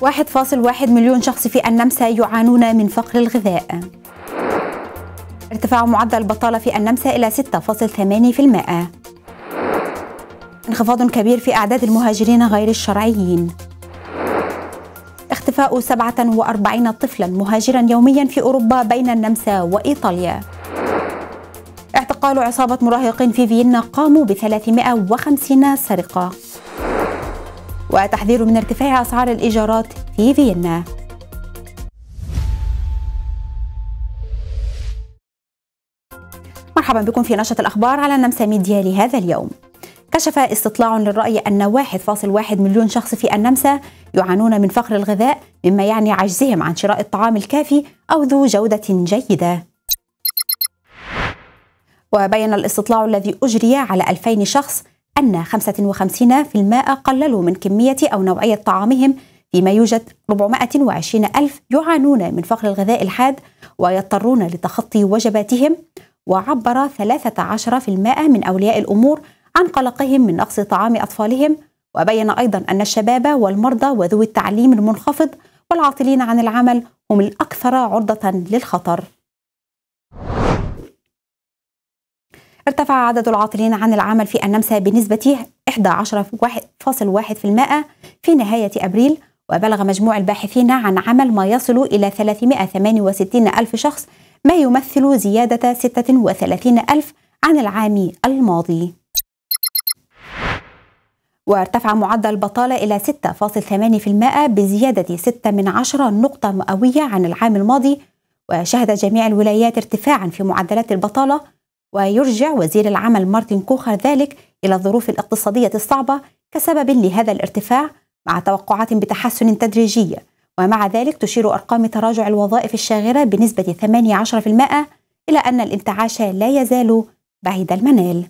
1.1 مليون شخص في النمسا يعانون من فقر الغذاء ارتفاع معدل البطالة في النمسا إلى 6.8% انخفاض كبير في أعداد المهاجرين غير الشرعيين اختفاء 47 طفلا مهاجرا يوميا في أوروبا بين النمسا وإيطاليا اعتقال عصابة مراهقين في فيينا قاموا ب 350 سرقة وتحذير من ارتفاع أسعار الإيجارات في فيينا مرحبا بكم في نشرة الأخبار على النمسا ميديا لهذا اليوم كشف استطلاع للرأي أن 1.1 مليون شخص في النمسا يعانون من فقر الغذاء مما يعني عجزهم عن شراء الطعام الكافي أو ذو جودة جيدة وبين الاستطلاع الذي أجري على 2000 شخص أن 55% قللوا من كمية أو نوعية طعامهم فيما يوجد 420 ألف يعانون من فقر الغذاء الحاد ويضطرون لتخطي وجباتهم وعبر 13% من أولياء الأمور عن قلقهم من نقص طعام أطفالهم وبين أيضا أن الشباب والمرضى وذوي التعليم المنخفض والعاطلين عن العمل هم الأكثر عرضة للخطر ارتفع عدد العاطلين عن العمل في النمسا بنسبة 11.1% في نهاية أبريل وبلغ مجموع الباحثين عن عمل ما يصل إلى 368 ألف شخص ما يمثل زيادة 36 ألف عن العام الماضي وارتفع معدل البطالة إلى 6.8% بزيادة 6 من 10 نقطة مئوية عن العام الماضي وشهد جميع الولايات ارتفاعا في معدلات البطالة ويرجع وزير العمل مارتن كوخر ذلك إلى الظروف الاقتصادية الصعبة كسبب لهذا الارتفاع مع توقعات بتحسن تدريجي ومع ذلك تشير أرقام تراجع الوظائف الشاغرة بنسبة 18% إلى أن الانتعاش لا يزال بعيد المنال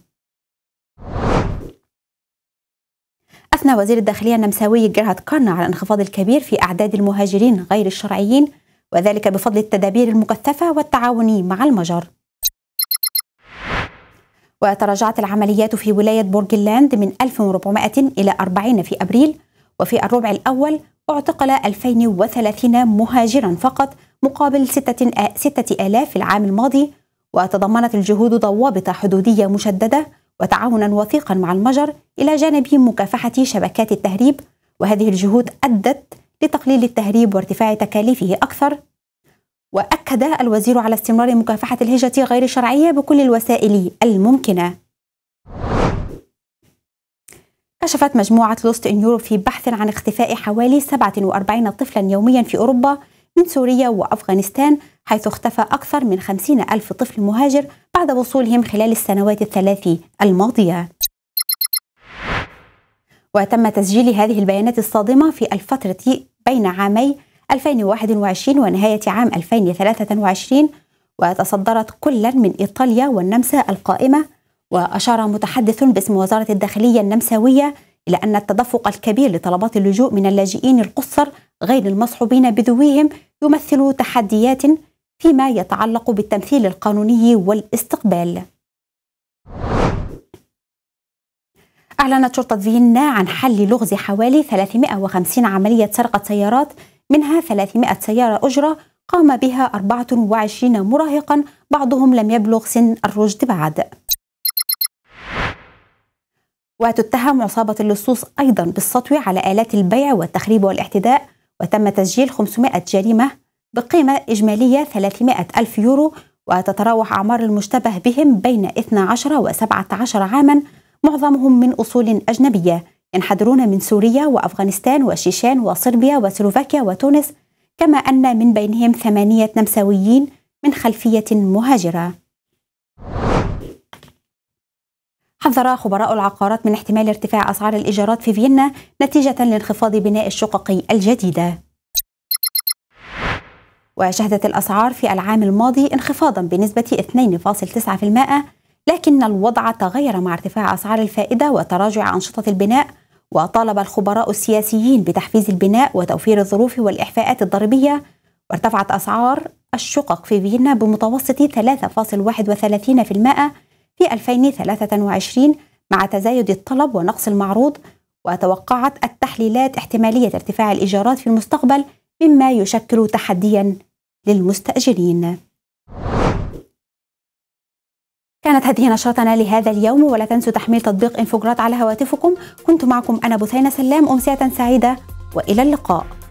أثنى وزير الداخلية النمساوي جيرهارد كارنا على الانخفاض الكبير في أعداد المهاجرين غير الشرعيين وذلك بفضل التدابير المكثفة والتعاون مع المجر وتراجعت العمليات في ولاية بورجلاند من 1400 إلى 40 في أبريل وفي الربع الأول اعتقل 2030 مهاجرا فقط مقابل 6000 العام الماضي وتضمنت الجهود ضوابط حدودية مشددة وتعاونا وثيقا مع المجر إلى جانب مكافحة شبكات التهريب وهذه الجهود أدت لتقليل التهريب وارتفاع تكاليفه أكثر وأكد الوزير على استمرار مكافحة الهجرة غير الشرعية بكل الوسائل الممكنة كشفت مجموعة لوست إن يوروب في بحث عن اختفاء حوالي 47 طفلا يوميا في أوروبا من سوريا وأفغانستان حيث اختفى أكثر من 50 ألف طفل مهاجر بعد وصولهم خلال السنوات الثلاث الماضية وتم تسجيل هذه البيانات الصادمة في الفترة بين عامي 2021 ونهاية عام 2023 وتصدرت كلا من إيطاليا والنمسا القائمة وأشار متحدث باسم وزارة الداخلية النمساوية إلى أن التدفق الكبير لطلبات اللجوء من اللاجئين القصر غير المصحوبين بذويهم يمثل تحديات فيما يتعلق بالتمثيل القانوني والاستقبال أعلنت شرطة فيينا عن حل لغز حوالي 350 عملية سرقة سيارات منها 300 سيارة أجرة قام بها 24 مراهقا بعضهم لم يبلغ سن الرشد بعد وتتهم عصابة اللصوص أيضا بالسطو على آلات البيع والتخريب والاعتداء وتم تسجيل 500 جريمة بقيمة إجمالية 300 ألف يورو وتتراوح أعمار المشتبه بهم بين 12 و 17 عاما معظمهم من أصول أجنبية ينحدرون من سوريا وأفغانستان والشيشان وصربيا وسلوفاكيا وتونس كما أن من بينهم ثمانية نمساويين من خلفية مهاجرة حذر خبراء العقارات من احتمال ارتفاع أسعار الإيجارات في فيينا نتيجة لانخفاض بناء الشقق الجديدة وشهدت الأسعار في العام الماضي انخفاضا بنسبة 2.9% لكن الوضع تغير مع ارتفاع أسعار الفائدة وتراجع أنشطة البناء وطالب الخبراء السياسيين بتحفيز البناء وتوفير الظروف والإحفاءات الضريبية وارتفعت أسعار الشقق في فيينا بمتوسط 3.31% في 2023 مع تزايد الطلب ونقص المعروض وتوقعت التحليلات احتمالية ارتفاع الإيجارات في المستقبل مما يشكل تحديا للمستأجرين كانت هذه نشرتنا لهذا اليوم ولا تنسوا تحميل تطبيق انفجرات على هواتفكم كنت معكم أنا بثينة سلام أمسية سعيدة وإلى اللقاء